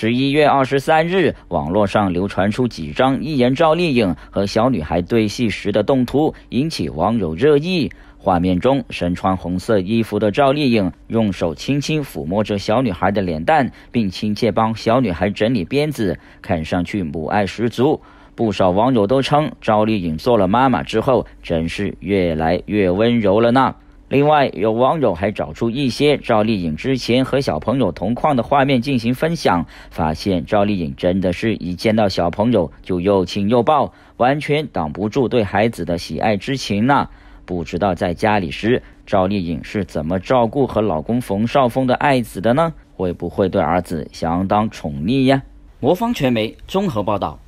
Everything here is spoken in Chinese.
十一月二十三日，网络上流传出几张一言赵丽颖和小女孩对戏时的动图，引起网友热议。画面中，身穿红色衣服的赵丽颖用手轻轻抚摸着小女孩的脸蛋，并亲切帮小女孩整理辫子，看上去母爱十足。不少网友都称，赵丽颖做了妈妈之后，真是越来越温柔了呢。另外，有网友还找出一些赵丽颖之前和小朋友同框的画面进行分享，发现赵丽颖真的是一见到小朋友就又亲又抱，完全挡不住对孩子的喜爱之情呢。不知道在家里时，赵丽颖是怎么照顾和老公冯绍峰的爱子的呢？会不会对儿子相当宠溺呀？魔方传媒综合报道。